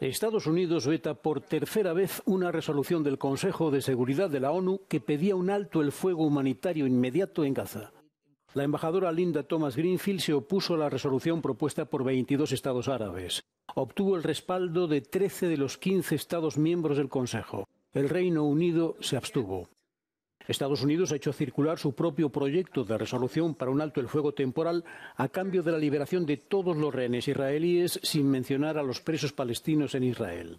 Estados Unidos veta por tercera vez una resolución del Consejo de Seguridad de la ONU que pedía un alto el fuego humanitario inmediato en Gaza. La embajadora Linda Thomas Greenfield se opuso a la resolución propuesta por 22 estados árabes. Obtuvo el respaldo de 13 de los 15 estados miembros del Consejo. El Reino Unido se abstuvo. Estados Unidos ha hecho circular su propio proyecto de resolución para un alto el fuego temporal a cambio de la liberación de todos los rehenes israelíes, sin mencionar a los presos palestinos en Israel.